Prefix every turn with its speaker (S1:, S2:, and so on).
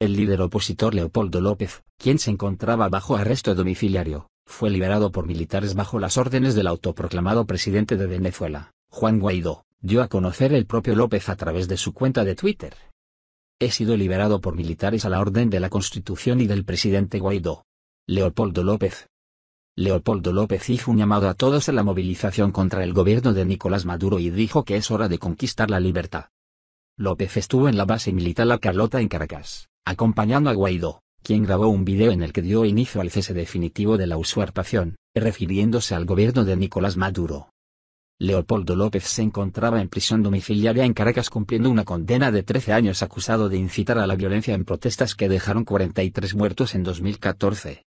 S1: El líder opositor Leopoldo López, quien se encontraba bajo arresto domiciliario, fue liberado por militares bajo las órdenes del autoproclamado presidente de Venezuela, Juan Guaidó, dio a conocer el propio López a través de su cuenta de Twitter. He sido liberado por militares a la orden de la Constitución y del presidente Guaidó. Leopoldo López. Leopoldo López hizo un llamado a todos a la movilización contra el gobierno de Nicolás Maduro y dijo que es hora de conquistar la libertad. López estuvo en la base militar La Carlota en Caracas, acompañando a Guaidó, quien grabó un video en el que dio inicio al cese definitivo de la usurpación, refiriéndose al gobierno de Nicolás Maduro. Leopoldo López se encontraba en prisión domiciliaria en Caracas cumpliendo una condena de 13 años acusado de incitar a la violencia en protestas que dejaron 43 muertos en 2014.